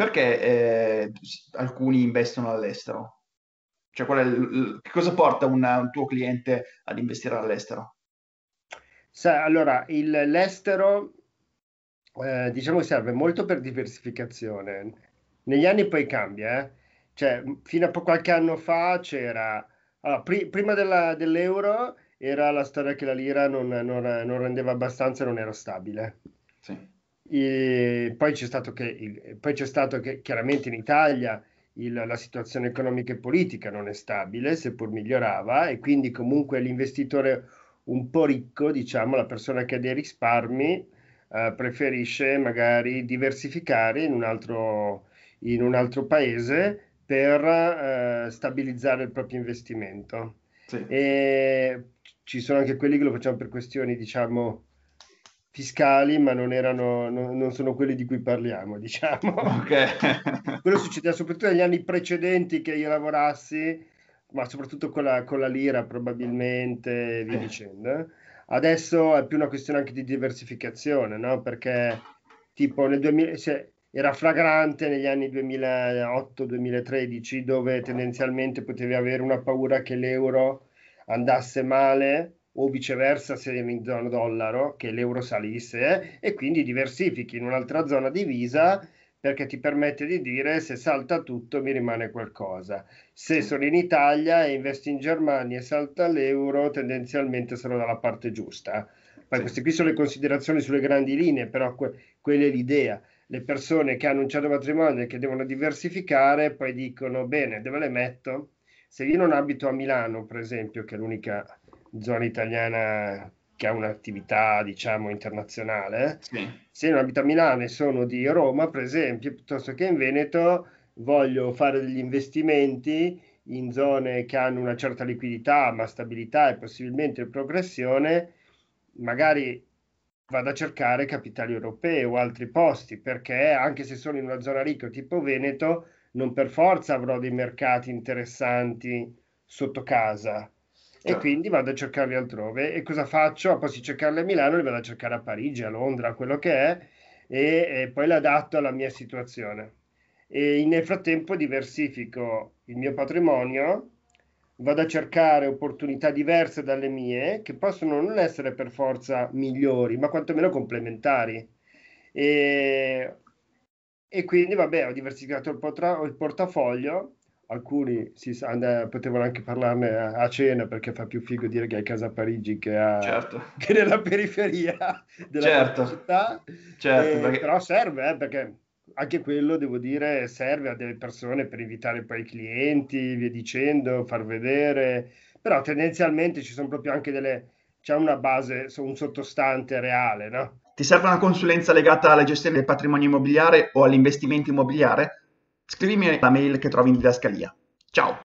perché eh, alcuni investono all'estero? Cioè, qual è il, che cosa porta una, un tuo cliente ad investire all'estero? Sa, allora, il, l'estero eh, diciamo che serve molto per diversificazione. Negli anni poi cambia, eh? cioè, fino a qualche anno fa c'era, allora, pri- prima della, dell'euro era la storia che la lira non, non, non rendeva abbastanza e non era stabile. Sì. E poi c'è stato che, poi c'è stato che chiaramente in Italia il, la situazione economica e politica non è stabile, seppur migliorava, e quindi comunque l'investitore un po' ricco, diciamo, la persona che ha dei risparmi, eh, preferisce magari diversificare in un altro, in un altro paese per eh, stabilizzare il proprio investimento. Sì. E ci sono anche quelli che lo facciamo per questioni, diciamo, fiscali, ma non, erano, no, non sono quelli di cui parliamo, diciamo. Okay. Quello succedeva soprattutto negli anni precedenti che io lavorassi, ma soprattutto con la, con la lira probabilmente, e via eh. dicendo. Adesso è più una questione anche di diversificazione, no? Perché tipo nel 2000, cioè, era flagrante negli anni 2008-2013 dove tendenzialmente potevi avere una paura che l'euro andasse male o viceversa se in zona dollaro, che l'euro salisse e quindi diversifichi in un'altra zona divisa perché ti permette di dire se salta tutto mi rimane qualcosa. Se sono in Italia e investi in Germania e salta l'euro, tendenzialmente sono dalla parte giusta. Poi queste qui sono le considerazioni sulle grandi linee, però que- quella è l'idea. Le persone che hanno un certo patrimonio e che devono diversificare poi dicono bene, dove le metto? Se io non abito a Milano, per esempio, che è l'unica zona italiana che ha un'attività diciamo internazionale, sì. se non abito a Milano e sono di Roma per esempio, piuttosto che in Veneto, voglio fare degli investimenti in zone che hanno una certa liquidità, ma stabilità e possibilmente progressione, magari vado a cercare capitali europee o altri posti, perché anche se sono in una zona ricca tipo Veneto, non per forza avrò dei mercati interessanti sotto casa e quindi vado a cercarli altrove. E cosa faccio? A ah, cercarli a Milano, li vado a cercare a Parigi, a Londra, quello che è, e, e poi li adatto alla mia situazione. E nel frattempo diversifico il mio patrimonio, vado a cercare opportunità diverse dalle mie, che possono non essere per forza migliori, ma quantomeno complementari. E, e quindi, vabbè, ho diversificato il, potra- il portafoglio alcuni sa, and- potevano anche parlarne a-, a, cena perché fa più figo dire che è a casa a Parigi che, a, certo. che nella periferia della certo. città. Certo, e, eh, perché... Però serve, eh, perché anche quello, devo dire, serve a delle persone per invitare poi i clienti, via dicendo, far vedere. Però tendenzialmente ci sono proprio anche delle... c'è una base, un sottostante reale, no? Ti serve una consulenza legata alla gestione del patrimonio immobiliare o all'investimento immobiliare? Scrivimi la mail che trovi in didascalia. Ciao!